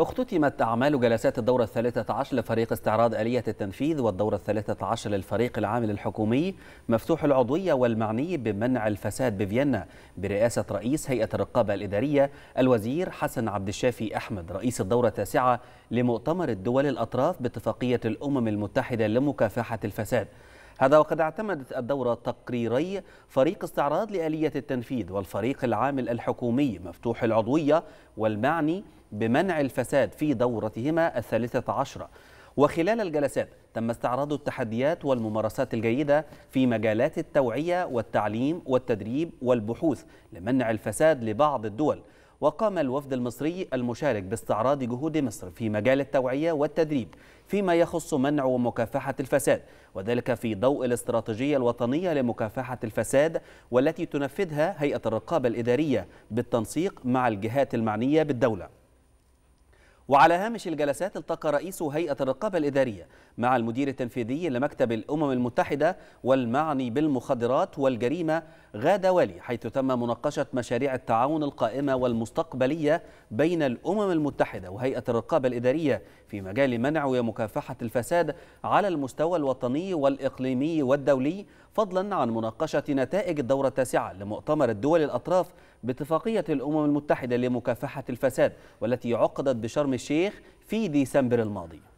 اختتمت أعمال جلسات الدورة الثالثة عشر لفريق استعراض آلية التنفيذ والدورة الثالثة عشر للفريق العامل الحكومي مفتوح العضوية والمعني بمنع الفساد بفيينا برئاسة رئيس هيئة الرقابة الإدارية الوزير حسن عبد الشافي أحمد رئيس الدورة التاسعة لمؤتمر الدول الأطراف باتفاقية الأمم المتحدة لمكافحة الفساد هذا وقد اعتمدت الدورة تقريري فريق استعراض لآلية التنفيذ والفريق العامل الحكومي مفتوح العضوية والمعني بمنع الفساد في دورتهما الثالثة عشرة وخلال الجلسات تم استعراض التحديات والممارسات الجيدة في مجالات التوعية والتعليم والتدريب والبحوث لمنع الفساد لبعض الدول وقام الوفد المصري المشارك باستعراض جهود مصر في مجال التوعية والتدريب فيما يخص منع ومكافحة الفساد وذلك في ضوء الاستراتيجية الوطنية لمكافحة الفساد والتي تنفذها هيئة الرقابة الإدارية بالتنسيق مع الجهات المعنية بالدولة وعلى هامش الجلسات التقى رئيس هيئة الرقابة الإدارية مع المدير التنفيذي لمكتب الأمم المتحدة والمعني بالمخدرات والجريمة غادة والي حيث تم مناقشة مشاريع التعاون القائمة والمستقبلية بين الأمم المتحدة وهيئة الرقابة الإدارية في مجال منع ومكافحة الفساد على المستوى الوطني والإقليمي والدولي فضلا عن مناقشة نتائج الدورة التاسعة لمؤتمر الدول الأطراف باتفاقية الأمم المتحدة لمكافحة الفساد والتي عقدت بشرم الشيخ في ديسمبر الماضي